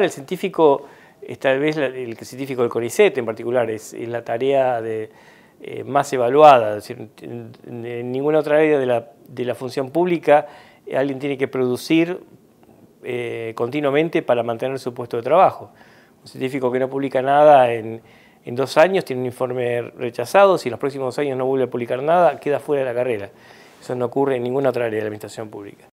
El científico, tal vez el científico del Coricet en particular, es, la tarea de, eh, más evaluada. en, ninguna otra área de la, función pública eh, alguien tiene que producir eh, continuamente para mantener su puesto de trabajo. Un científico que no publica nada en, dos años tiene un informe rechazado, si en los próximos años no vuelve a publicar nada, queda fuera de la carrera. Eso no ocurre en ninguna otra área de la administración pública.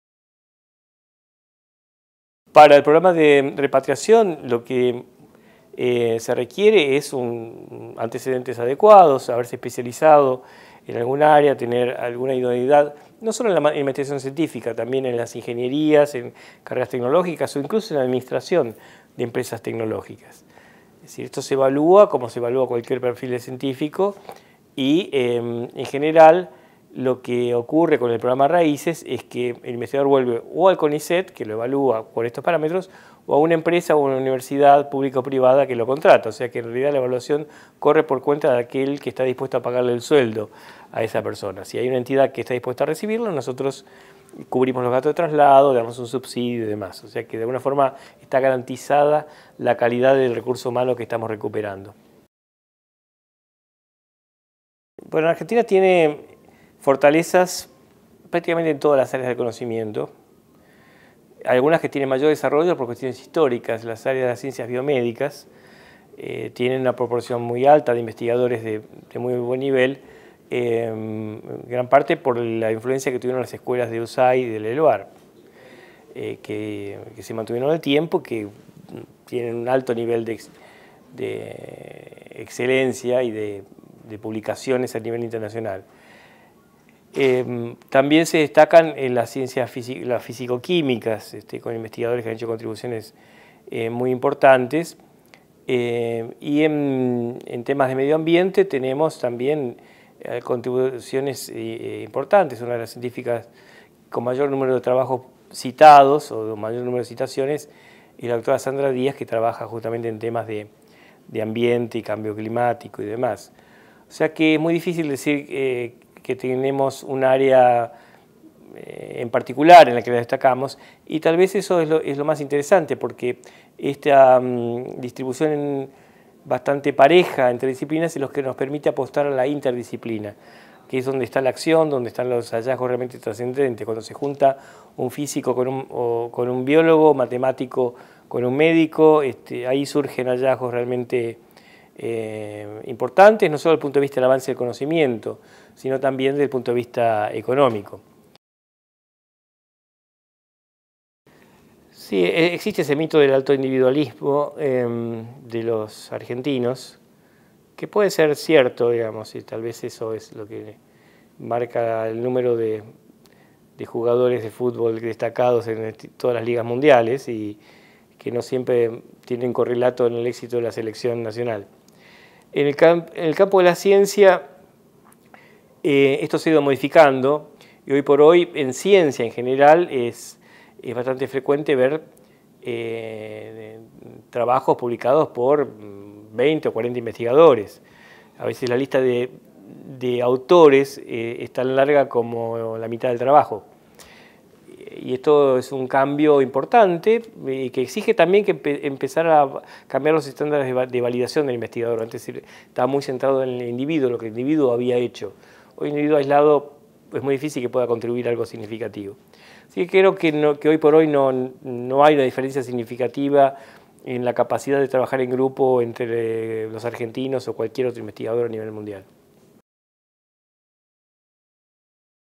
Para el programa de repatriación lo que eh, se requiere es un antecedentes adecuados, haberse especializado en algún área, tener alguna idoneidad, no solo en la investigación científica, también en las ingenierías, en carreras tecnológicas o incluso en la administración de empresas tecnológicas. Es decir, esto se evalúa como se evalúa cualquier perfil de científico y em, en general lo que ocurre con el programa Raíces es que el investigador vuelve o al CONICET, que lo evalúa por estos parámetros, o a una empresa o una universidad pública o privada que lo contrata. O sea que en realidad la evaluación corre por cuenta de aquel que está dispuesto a pagarle el sueldo a esa persona. Si hay una entidad que está dispuesta a recibirlo, nosotros cubrimos los gastos de traslado, damos un subsidio y demás. O sea que de alguna forma está garantizada la calidad del recurso humano que estamos recuperando. Bueno, Argentina tiene Fortalezas prácticamente en todas las áreas del conocimiento. Algunas que tienen mayor desarrollo por cuestiones históricas, las áreas de las ciencias biomédicas eh, tienen una proporción muy alta de investigadores de, muy buen nivel, em, gran parte por la influencia que tuvieron las escuelas de USAID y del ELOAR, eh, que, se mantuvieron al tiempo, que tienen un alto nivel de, excelencia y de publicaciones a nivel internacional. Em, también se destacan en eh, las ciencias físico químicas este, con investigadores que han hecho contribuciones eh, muy importantes. Em, y en, temas de medio ambiente tenemos también eh, contribuciones importantes. Una de las científicas con mayor número de trabajos citados o mayor número de citaciones es la doctora Sandra Díaz, que trabaja justamente en temas de, de ambiente y cambio climático y demás. O sea que es muy difícil decir que tenemos un área eh, en particular en la que la destacamos y tal vez eso es lo, más interesante porque esta mm, distribución bastante pareja entre disciplinas es lo que nos permite apostar a la interdisciplina que es donde está la acción, donde están los hallazgos realmente trascendentes, cuando se junta un físico con un, con un biólogo, matemático con un médico, este, ahí surgen hallazgos realmente eh, importantes, no solo desde el punto de vista del avance del conocimiento, sino también desde el punto de vista económico. Sí, e-, existe ese mito del alto individualismo em, de los argentinos, que puede ser cierto, digamos, y tal vez eso es lo que marca el número de jugadores de fútbol destacados en todas las ligas mundiales y que no siempre tienen correlato en el éxito de la selección nacional. En el, campo de la ciencia, eh, esto se ha ido modificando y hoy por hoy en ciencia en general es, bastante frecuente ver eh, trabajos publicados por 20 mm, o 40 investigadores. A veces la lista de, autores eh, es tan larga como la mitad del trabajo y esto es un cambio importante y eh, que exige también que empezar a cambiar los estándares de, validación del investigador. Antes estaba muy centrado en el individuo, lo que el individuo había hecho. Hoy el individuo aislado es muy difícil que pueda contribuir a algo significativo. Así que creo que, que hoy por hoy no, no hay una diferencia significativa en la capacidad de trabajar en grupo entre eh, los argentinos o cualquier otro investigador a nivel mundial.